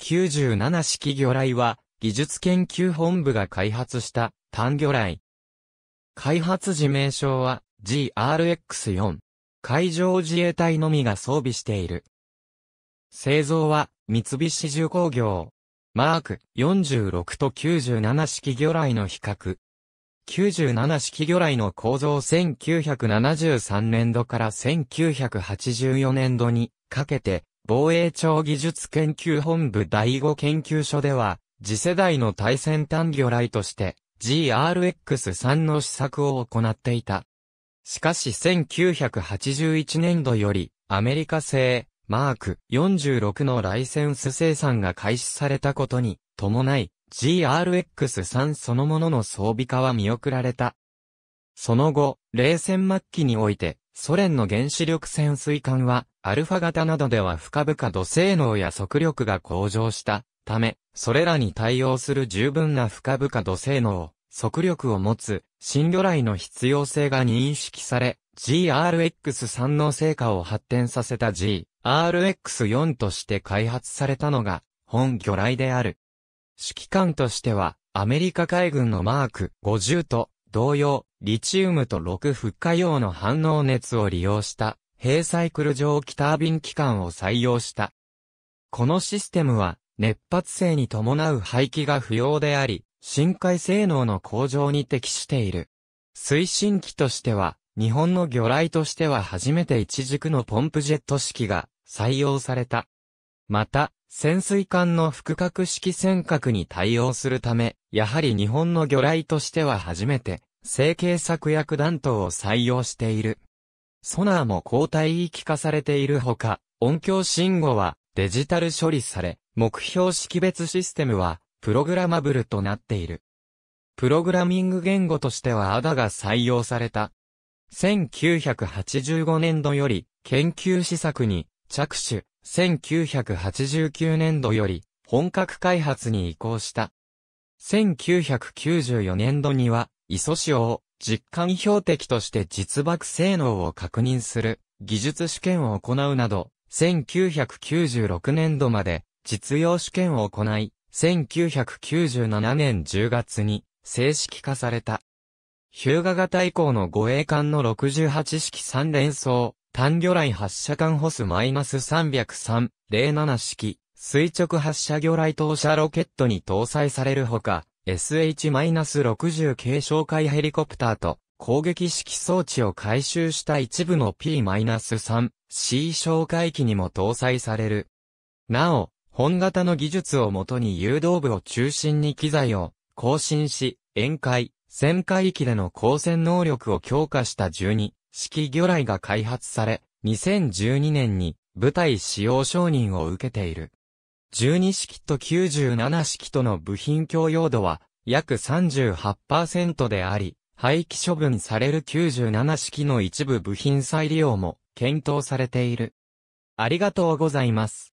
97式魚雷は、技術研究本部が開発した単魚雷。開発時名称は GRX4。海上自衛隊のみが装備している。製造は三菱重工業。マーク46と97式魚雷の比較。97式魚雷の構造1973年度から1984年度にかけて防衛庁技術研究本部第5研究所では、次世代の対戦単魚雷として GRX3 の試作を行っていた。しかし1981年度よりアメリカ製マーク46のライセンス生産が開始されたことに伴い GRX3 そのものの装備化は見送られた。その後、冷戦末期においてソ連の原子力潜水艦はアルファ型などでは深々度性能や速力が向上したため、それらに対応する十分な深々度性能、速力を持つ、新魚雷の必要性が認識され、GRX3 の成果を発展させた GRX4 として開発されたのが、本魚雷である。指揮官としては、アメリカ海軍のマーク50と同様、リチウムと6フッ用の反応熱を利用した平サイクル蒸気タービン機関を採用した。このシステムは、熱発性に伴う排気が不要であり、深海性能の向上に適している。推進機としては、日本の魚雷としては初めて一軸のポンプジェット式が採用された。また、潜水艦の複角式尖閣に対応するため、やはり日本の魚雷としては初めて、成形策薬弾頭を採用している。ソナーも交代域化されているほか、音響信号はデジタル処理され、目標識別システムはプログラマブルとなっている。プログラミング言語としては ADA が採用された。1985年度より研究施策に着手、1989年度より本格開発に移行した。1994年度には、イソシオを実感標的として実爆性能を確認する技術試験を行うなど、1996年度まで実用試験を行い、1997年10月に正式化された。ヒューガ型以降の護衛艦の68式3連装、単魚雷発射艦ホスマイナス -303-07 式、垂直発射魚雷投射ロケットに搭載されるほか、SH-60 軽哨戒ヘリコプターと攻撃式装置を回収した一部の P-3C 哨戒機にも搭載される。なお、本型の技術をもとに誘導部を中心に機材を更新し、沿海、旋回域での光線能力を強化した12式魚雷が開発され、2012年に部隊使用承認を受けている。12式と97式との部品共用度は約38%であり、廃棄処分される97式の一部部品再利用も検討されている。ありがとうございます。